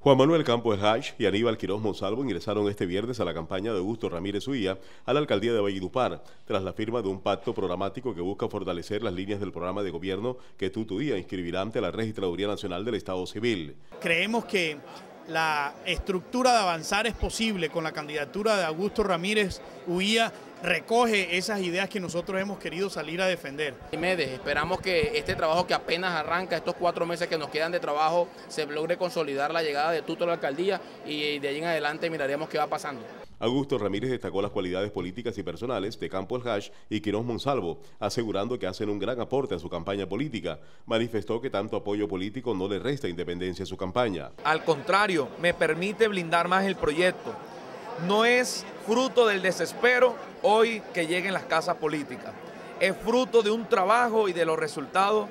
Juan Manuel Campos Haj y Aníbal Quirós Monsalvo ingresaron este viernes a la campaña de Augusto Ramírez Uía a la alcaldía de Valledupar, tras la firma de un pacto programático que busca fortalecer las líneas del programa de gobierno que tutuía inscribirá ante la Registraduría Nacional del Estado Civil. Creemos que la estructura de avanzar es posible con la candidatura de Augusto Ramírez Uía recoge esas ideas que nosotros hemos querido salir a defender. Medes, esperamos que este trabajo que apenas arranca, estos cuatro meses que nos quedan de trabajo, se logre consolidar la llegada de Tuto a la alcaldía y de ahí en adelante miraremos qué va pasando. Augusto Ramírez destacó las cualidades políticas y personales de Campo El Hash y Quirón Monsalvo, asegurando que hacen un gran aporte a su campaña política. Manifestó que tanto apoyo político no le resta independencia a su campaña. Al contrario, me permite blindar más el proyecto. No es fruto del desespero hoy que lleguen las casas políticas. Es fruto de un trabajo y de los resultados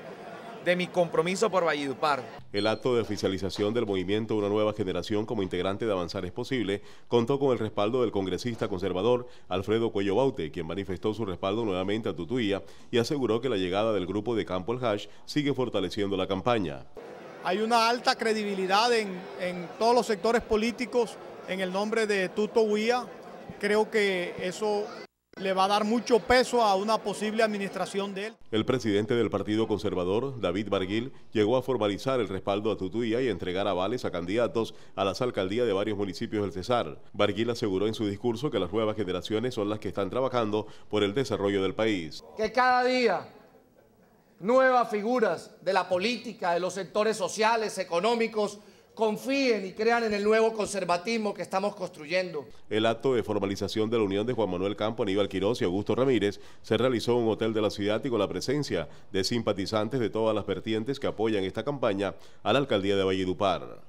de mi compromiso por Valledupar. El acto de oficialización del movimiento Una Nueva Generación como integrante de Avanzar es Posible contó con el respaldo del congresista conservador Alfredo Cuello Baute, quien manifestó su respaldo nuevamente a Tutuía y aseguró que la llegada del grupo de Campo El Hash sigue fortaleciendo la campaña. Hay una alta credibilidad en, en todos los sectores políticos en el nombre de Tutuía. Creo que eso le va a dar mucho peso a una posible administración de él. El presidente del Partido Conservador, David Barguil, llegó a formalizar el respaldo a Tutuía y entregar avales a candidatos a las alcaldías de varios municipios del Cesar. Barguil aseguró en su discurso que las nuevas generaciones son las que están trabajando por el desarrollo del país. Que cada día nuevas figuras de la política, de los sectores sociales, económicos, confíen y crean en el nuevo conservatismo que estamos construyendo. El acto de formalización de la unión de Juan Manuel Campo, Aníbal Quirós y Augusto Ramírez se realizó en un hotel de la ciudad y con la presencia de simpatizantes de todas las vertientes que apoyan esta campaña a la alcaldía de Valledupar.